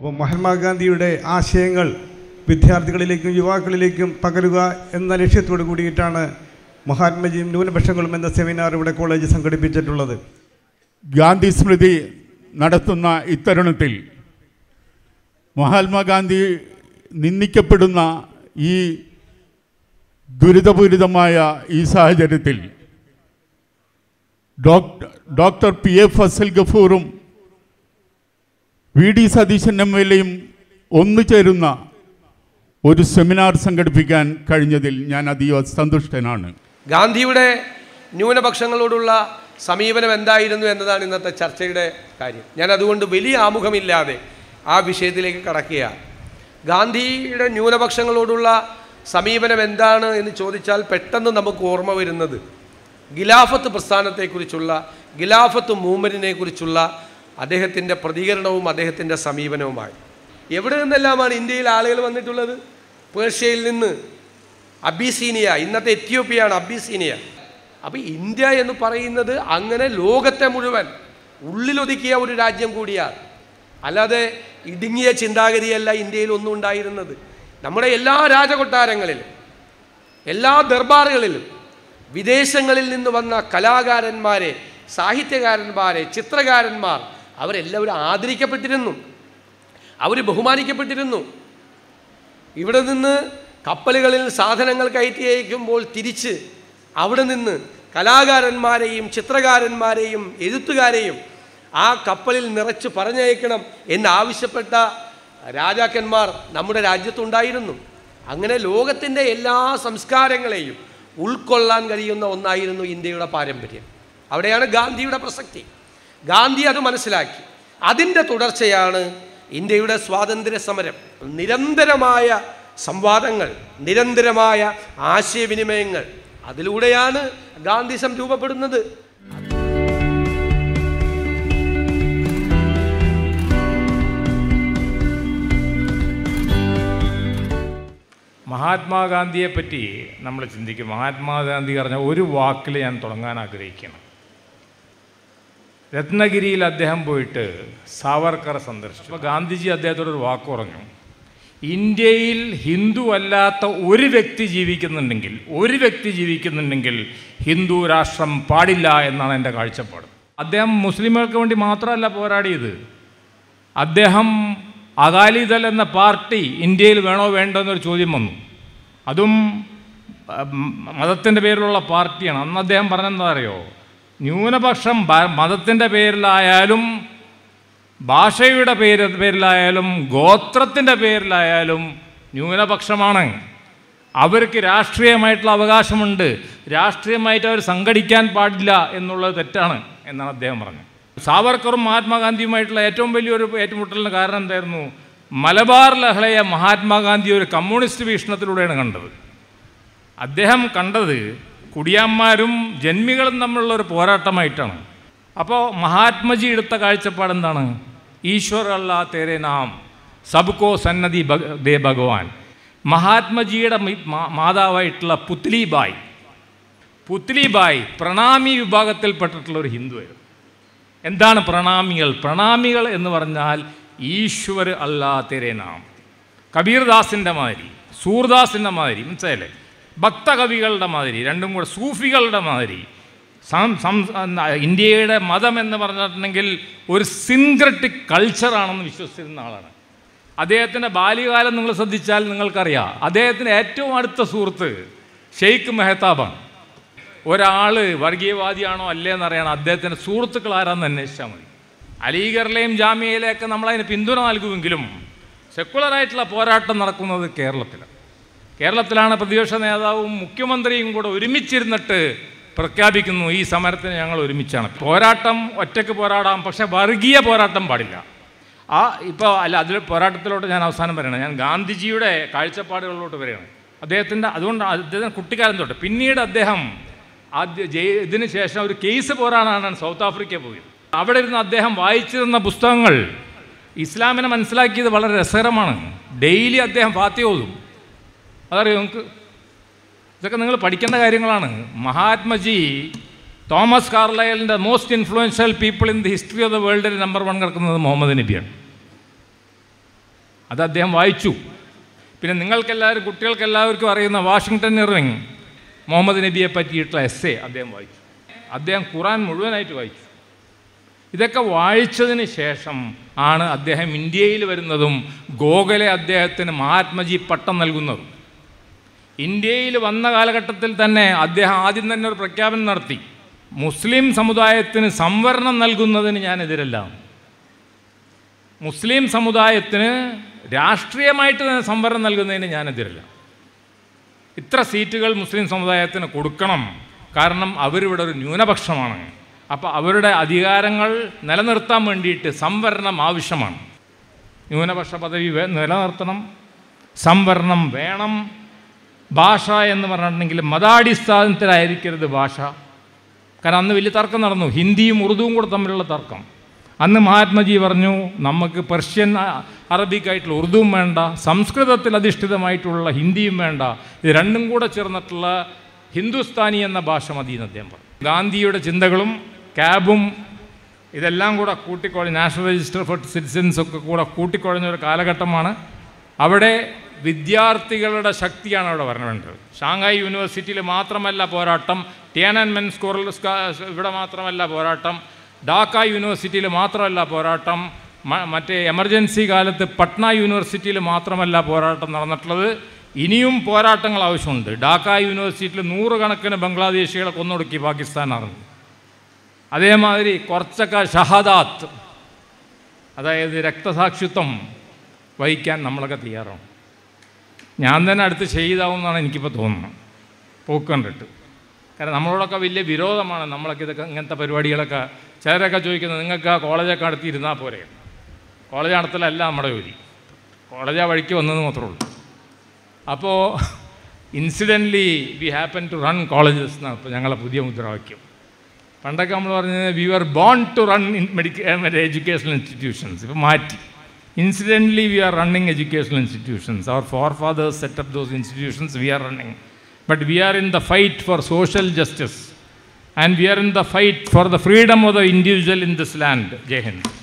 അപ്പോൾ മഹാത്മാഗാന്ധിയുടെ ആശയങ്ങൾ വിദ്യാർത്ഥികളിലേക്കും യുവാക്കളിലേക്കും പകരുക എന്ന ലക്ഷ്യത്തോട് കൂടിയിട്ടാണ് മഹാത്മജിയും ന്യൂനപക്ഷങ്ങളും എന്ന സെമിനാർ ഇവിടെ കോളേജ് സംഘടിപ്പിച്ചിട്ടുള്ളത് ഗാന്ധി സ്മൃതി നടത്തുന്ന ഇത്തരുണത്തിൽ മഹാത്മാഗാന്ധി നിന്ദിക്കപ്പെടുന്ന ഈ ദുരിതപൂരിതമായ ഈ സാഹചര്യത്തിൽ doctor doctor P A Fazal ഗഫൂറും V D Satheesan M L എയും ഒന്നു ചേരുന്ന ഒരു സെമിനാർ സംഘടിപ്പിക്കാൻ കഴിഞ്ഞതിൽ ഞാൻ അതീവ സന്തുഷ്ടനാണ് ഗാന്ധിയുടെ ന്യൂനപക്ഷങ്ങളോടുള്ള സമീപനം എന്തായിരുന്നു എന്നതാണ് ഇന്നത്തെ ചർച്ചയുടെ കാര്യം ഞാൻ അതുകൊണ്ട് വലിയ ആമുഖമില്ലാതെ ആ വിഷയത്തിലേക്ക് കടക്കുക ഗാന്ധിയുടെ ന്യൂനപക്ഷങ്ങളോടുള്ള സമീപനം എന്താണ് എന്ന് ചോദിച്ചാൽ പെട്ടെന്ന് നമുക്ക് ഓർമ്മ വരുന്നത് ഗിലാഫത്ത് പ്രസ്ഥാനത്തെക്കുറിച്ചുള്ള ഗിലാഫത്ത് മൂവ്മെൻറ്റിനെക്കുറിച്ചുള്ള അദ്ദേഹത്തിൻ്റെ പ്രതികരണവും അദ്ദേഹത്തിൻ്റെ സമീപനവുമായി എവിടെ നിന്നെല്ലാമാണ് ഇന്ത്യയിൽ ആളുകൾ വന്നിട്ടുള്ളത് പേർഷ്യയിൽ നിന്ന് അബിസീനിയ ഇന്നത്തെ എത്യോപ്യയാണ് അബിസീനിയ അപ്പോൾ ഇന്ത്യ എന്ന് പറയുന്നത് അങ്ങനെ ലോകത്തെ മുഴുവൻ ഉള്ളിലൊതുക്കിയ ഒരു രാജ്യം കൂടിയാണ് അല്ലാതെ ഇടുങ്ങിയ ചിന്താഗതിയല്ല ഇന്ത്യയിൽ ഒന്നും ഉണ്ടായിരുന്നത് നമ്മുടെ എല്ലാ രാജകൊട്ടാരങ്ങളിലും എല്ലാ ദർബാറുകളിലും വിദേശങ്ങളിൽ നിന്ന് വന്ന കലാകാരന്മാരെ സാഹിത്യകാരന്മാരെ ചിത്രകാരന്മാർ അവരെല്ലാവരും ആദരിക്കപ്പെട്ടിരുന്നു അവർ ബഹുമാനിക്കപ്പെട്ടിരുന്നു ഇവിടെ നിന്ന് കപ്പലുകളിൽ സാധനങ്ങൾ കയറ്റി അയക്കുമ്പോൾ തിരിച്ച് അവിടെ നിന്ന് കലാകാരന്മാരെയും ചിത്രകാരന്മാരെയും എഴുത്തുകാരെയും ആ കപ്പലിൽ നിറച്ച് പറഞ്ഞയക്കണം എന്നാവശ്യപ്പെട്ട രാജാക്കന്മാർ നമ്മുടെ രാജ്യത്തുണ്ടായിരുന്നു അങ്ങനെ ലോകത്തിൻ്റെ എല്ലാ സംസ്കാരങ്ങളെയും ഉൾക്കൊള്ളാൻ കഴിയുന്ന ഒന്നായിരുന്നു ഇന്ത്യയുടെ പാരമ്പര്യം അവിടെയാണ് ഗാന്ധിയുടെ പ്രസക്തി ഗാന്ധി അത് മനസ്സിലാക്കി അതിൻ്റെ തുടർച്ചയാണ് ഇന്ത്യയുടെ സ്വാതന്ത്ര്യ സമരം നിരന്തരമായ സംവാദങ്ങൾ നിരന്തരമായ ആശയവിനിമയങ്ങൾ അതിലൂടെയാണ് ഗാന്ധിസം രൂപപ്പെടുന്നത് മഹാത്മാഗാന്ധിയെപ്പറ്റി നമ്മൾ ചിന്തിക്കും മഹാത്മാഗാന്ധി പറഞ്ഞ ഒരു വാക്കിൽ ഞാൻ തുടങ്ങാൻ ആഗ്രഹിക്കണം രത്നഗിരിയിൽ അദ്ദേഹം പോയിട്ട് സാവർക്കറെ സന്ദർശിച്ചു അപ്പോൾ ഗാന്ധിജി അദ്ദേഹത്തോട് ഒരു വാക്ക് പറഞ്ഞു ഇന്ത്യയിൽ ഹിന്ദു അല്ലാത്ത ഒരു വ്യക്തി ജീവിക്കുന്നുണ്ടെങ്കിൽ ഒരു വ്യക്തി ജീവിക്കുന്നുണ്ടെങ്കിൽ ഹിന്ദു രാഷ്ട്രം പാടില്ല എന്നാണ് എൻ്റെ കാഴ്ചപ്പാട് അദ്ദേഹം മുസ്ലിമുകൾക്ക് വേണ്ടി മാത്രമല്ല പോരാടിയത് അദ്ദേഹം അകാലിദൾ എന്ന പാർട്ടി ഇന്ത്യയിൽ വേണോ വേണ്ടോ എന്നൊരു ചോദ്യം വന്നു അതും മതത്തിൻ്റെ പേരിലുള്ള പാർട്ടിയാണ് അന്ന് അദ്ദേഹം പറഞ്ഞെന്താ അറിയോ ന്യൂനപക്ഷം മതത്തിൻ്റെ പേരിലായാലും ഭാഷയുടെ പേര് പേരിലായാലും ഗോത്രത്തിൻ്റെ പേരിലായാലും ന്യൂനപക്ഷമാണ് അവർക്ക് രാഷ്ട്രീയമായിട്ടുള്ള അവകാശമുണ്ട് രാഷ്ട്രീയമായിട്ട് അവർ സംഘടിക്കാൻ പാടില്ല എന്നുള്ളത് തെറ്റാണ് എന്നാണ് അദ്ദേഹം പറഞ്ഞത് സാവർക്കറും മഹാത്മാഗാന്ധിയുമായിട്ടുള്ള ഏറ്റവും വലിയൊരു ഏറ്റുമുട്ടലിന് കാരണം എന്തായിരുന്നു മലബാർ ലഹളയ മഹാത്മാഗാന്ധി ഒരു കമ്മ്യൂണിസ്റ്റ് വീക്ഷണത്തിലൂടെയാണ് കണ്ടത് അദ്ദേഹം കണ്ടത് കുടിയാന്മാരും ജന്മികളും തമ്മിലുള്ള ഒരു പോരാട്ടമായിട്ടാണ് അപ്പോൾ മഹാത്മജി എടുത്ത കാഴ്ചപ്പാട് എന്താണ് ഈശ്വർ അല്ല തേരെ നാം സബ്കോ ഭഗ ദേ ഭഗവാൻ മഹാത്മജിയുടെ മാതാവായിട്ടുള്ള പുത്ലിബായ് പുത്ലിബായ് പ്രണാമി വിഭാഗത്തിൽപ്പെട്ടിട്ടുള്ള ഒരു ഹിന്ദുവായിരുന്നു എന്താണ് പ്രണാമികൾ പ്രണാമികൾ എന്ന് പറഞ്ഞാൽ ഈശ്വർ അല്ലാ നാം കബീർദാസിൻ്റെ മാതിരി സൂർദാസിൻ്റെ മാതിരി മനസ്സിലായില്ലേ ഭക്തകവികളുടെ മാതിരി രണ്ടും കൂടെ സൂഫികളുടെ മാതിരി സം ഇന്ത്യയുടെ മതം എന്ന് പറഞ്ഞിട്ടുണ്ടെങ്കിൽ ഒരു സിൻക്രട്ടിക് കൾച്ചറാണെന്ന് വിശ്വസിച്ചിരുന്ന ആളാണ് അദ്ദേഹത്തിൻ്റെ ബാല്യകാലം നിങ്ങൾ ശ്രദ്ധിച്ചാൽ നിങ്ങൾക്കറിയാം അദ്ദേഹത്തിൻ്റെ ഏറ്റവും അടുത്ത സുഹൃത്ത് ഷെയ്ഖ് മെഹ്താബാണ് ഒരാൾ വർഗീയവാദിയാണോ അല്ലേ എന്നറിയണം അദ്ദേഹത്തിൻ്റെ സുഹൃത്തുക്കൾ ആരാന്ന് അന്വേഷിച്ചാൽ മതി അലീഗറിലെയും ജാമ്യയിലെയൊക്കെ നമ്മളതിന് പിന്തുണ നൽകുമെങ്കിലും സെക്കുലറായിട്ടുള്ള പോരാട്ടം നടക്കുന്നത് കേരളത്തിലാണ് കേരളത്തിലാണ് പ്രതിപക്ഷ നേതാവും മുഖ്യമന്ത്രിയും കൂടെ ഒരുമിച്ചിരുന്നിട്ട് പ്രഖ്യാപിക്കുന്നു ഈ സമരത്തിന് ഞങ്ങൾ ഒരുമിച്ചാണ് പോരാട്ടം ഒറ്റയ്ക്ക് പോരാടാം പക്ഷേ വർഗീയ പോരാട്ടം പാടില്ല ആ ഇപ്പോൾ അല്ല അതിൽ പോരാട്ടത്തിലോട്ട് ഞാൻ അവസാനം പറയണം ഞാൻ ഗാന്ധിജിയുടെ കാഴ്ചപ്പാടുകളിലോട്ട് വരികയാണ് അദ്ദേഹത്തിൻ്റെ അതുകൊണ്ട് അദ്ദേഹം കുട്ടിക്കാലം തൊട്ട് പിന്നീട് അദ്ദേഹം ആദ്യ ഇതിന് ശേഷം ഒരു കേസ് പോരാടാനാണ് സൗത്ത് ആഫ്രിക്ക പോയത് അവിടെ ഇരുന്ന് അദ്ദേഹം വായിച്ചിരുന്ന പുസ്തകങ്ങൾ ഇസ്ലാമിനെ മനസ്സിലാക്കിയത് വളരെ രസകരമാണ് ഡെയിലി അദ്ദേഹം ഫാത്തി ഓതും അതറിയോ നിങ്ങൾക്ക് ഇതൊക്കെ നിങ്ങൾ പഠിക്കേണ്ട കാര്യങ്ങളാണ് മഹാത്മജി തോമസ് കാർലയലിൻ്റെ most influential people in the history of the വേൾഡിൽ നമ്പർ വൺ കിടക്കുന്നത് മുഹമ്മദ് നബിയാണ് അത് അദ്ദേഹം വായിച്ചു പിന്നെ നിങ്ങൾക്കെല്ലാവരും കുട്ടികൾക്കെല്ലാവർക്കും അറിയുന്ന വാഷിങ്ടൺ ഇറിങ് മുഹമ്മദ് നബിയെ പറ്റിയിട്ടുള്ള എ അദ്ദേഹം വായിച്ചു അദ്ദേഹം ഖുറാൻ മുഴുവനായിട്ട് വായിച്ചു ഇതൊക്കെ വായിച്ചതിന് ശേഷം ആണ് അദ്ദേഹം ഇന്ത്യയിൽ വരുന്നതും ഗോഖലെ അദ്ദേഹത്തിന് മഹാത്മജി പട്ടം നൽകുന്നതും ഇന്ത്യയിൽ വന്ന കാലഘട്ടത്തിൽ തന്നെ അദ്ദേഹം ആദ്യം തന്നെ ഒരു പ്രഖ്യാപനം നടത്തി മുസ്ലിം സമുദായത്തിന് സംവരണം നൽകുന്നതിന് ഞാനെതിരല്ല മുസ്ലിം സമുദായത്തിന് രാഷ്ട്രീയമായിട്ട് തന്നെ സംവരണം നൽകുന്നതിന് ഞാനെതിരല്ല ഇത്ര സീറ്റുകൾ മുസ്ലിം സമുദായത്തിന് കൊടുക്കണം കാരണം അവരിവിടെ ഒരു ന്യൂനപക്ഷമാണ് അപ്പോൾ അവരുടെ അധികാരങ്ങൾ നിലനിർത്താൻ വേണ്ടിയിട്ട് സംവരണം ആവശ്യമാണ് ന്യൂനപക്ഷ പദവി നിലനിർത്തണം സംവരണം വേണം ഭാഷ എന്ന് പറഞ്ഞിട്ടുണ്ടെങ്കിൽ മതാടിസ്ഥാനത്തിലായിരിക്കരുത് ഭാഷ കാരണം അന്ന് വലിയ തർക്കം നടന്നു ഹിന്ദിയും ഉറുദുവും കൂടെ തമ്മിലുള്ള തർക്കം അന്ന് മഹാത്മജി പറഞ്ഞു നമുക്ക് പെർഷ്യൻ അറബിക്കായിട്ടുള്ള ഉറുദുവും വേണ്ട സംസ്കൃതത്തിൽ അധിഷ്ഠിതമായിട്ടുള്ള ഹിന്ദിയും വേണ്ട ഇത് രണ്ടും കൂടെ ചേർന്നിട്ടുള്ള ഹിന്ദുസ്ഥാനി എന്ന ഭാഷ മതി എന്ന് അദ്ദേഹം പറഞ്ഞു ഗാന്ധിയുടെ ചിന്തകളും ക്യാബും ഇതെല്ലാം കൂടെ കൂട്ടിക്കൊഴ നാഷണൽ രജിസ്റ്റർ ഫോർ സിറ്റിസൻസ് ഒക്കെ കൂടെ കൂട്ടിക്കൊഴഞ്ഞ ഒരു കാലഘട്ടമാണ് അവിടെ വിദ്യാർത്ഥികളുടെ ശക്തിയാണ് അവിടെ വരേണ്ടത് ഷാങ്ഹായ് യൂണിവേഴ്സിറ്റിയിൽ മാത്രമല്ല പോരാട്ടം ടിയാനൻമെൻ സ്കൂളിൽ ഇവിടെ മാത്രമല്ല പോരാട്ടം ഡാക്ക യൂണിവേഴ്സിറ്റിയിൽ മാത്രമല്ല പോരാട്ടം മറ്റേ എമർജൻസി കാലത്ത് പട്ന യൂണിവേഴ്സിറ്റിയിൽ മാത്രമല്ല പോരാട്ടം നടന്നിട്ടുള്ളത് ഇനിയും പോരാട്ടങ്ങൾ ആവശ്യമുണ്ട് ഡാക്ക യൂണിവേഴ്സിറ്റിയിൽ നൂറുകണക്കിന് ബംഗ്ലാദേശികളെ കൊന്നൊടുക്കി പാകിസ്ഥാൻ അറിഞ്ഞു അതേമാതിരി കുറച്ചൊക്കെ ഷഹദാത്ത് അതായത് രക്തസാക്ഷിത്വം വഹിക്കാൻ നമ്മളൊക്കെ തയ്യാറാണ് ഞാൻ തന്നെ അടുത്ത് ഷെയ്ദാവും എന്നാണ് എനിക്കിപ്പോൾ തോന്നുന്നത് പോക്ക് കണ്ടിട്ട് കാരണം നമ്മളോടൊക്കെ വലിയ വിരോധമാണ് നമ്മളൊക്കെ ഇതൊക്കെ ഇങ്ങനത്തെ പരിപാടികളൊക്കെ ചിലരൊക്കെ ചോദിക്കുന്നത് നിങ്ങൾക്ക് ആ കോളേജൊക്കെ നടത്തിയിരുന്നാൽ പോരെ കോളേജ് നടത്തലല്ല നമ്മുടെ ജോലി കോളേജ് ആ വഴിക്ക് വന്നത് മാത്രമേ ഉള്ളൂ അപ്പോൾ incidentally we happen to run colleges എന്നാണ് ഇപ്പോൾ ഞങ്ങളെ പുതിയ മുദ്രാവാക്യം പണ്ടൊക്കെ നമ്മൾ പറഞ്ഞത് we are born to run in medical educational institutions ഇപ്പോൾ മാറ്റി Incidentally, we are running educational institutions. Our forefathers set up those institutions, we are running. But we are in the fight for social justice. And we are in the fight for the freedom of the individual in this land. Jai Hind.